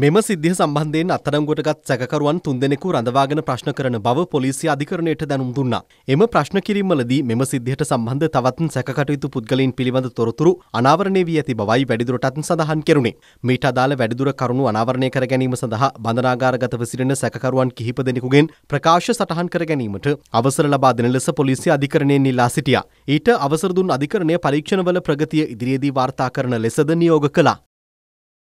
මෙම සිද්ධිය සම්බන්ධයෙන් අත්අඩංගුවටගත් සැකකරුවන් තුන්දෙනෙකු රඳවාගෙන ප්‍රශ්න කරන බව පොලිසිය අධිකරණයට දැනුම් දුන්නා. එම ප්‍රශ්න කිරීමවලදී මෙම සිද්ධියට සම්බන්ධ තවත් සැකකටයුතු පුද්ගලයන් පිළිබඳ තොරතුරු අනාවරණය වී ඇති බවයි වැඩිදුරටත් සඳහන් කෙරුණේ. මීට අදාළ වැඩිදුර කරුණු අනාවරණය කර ගැනීම සඳහා බඳනාගාරගතව සිටින සැකකරුවන් කිහිප දෙනෙකුගෙන් ප්‍රකාශ සටහන් කර ගැනීමට අවසර ලබා දෙන ලෙස පොලිසිය අධිකරණයෙන් ඉල්ලා සිටියා. ඊට අවසර දුන් අධිකරණය පරීක්ෂණවල ප්‍රගතිය ඉදිරියේදී වාර්තා කරන ලෙසද නියෝග කළා.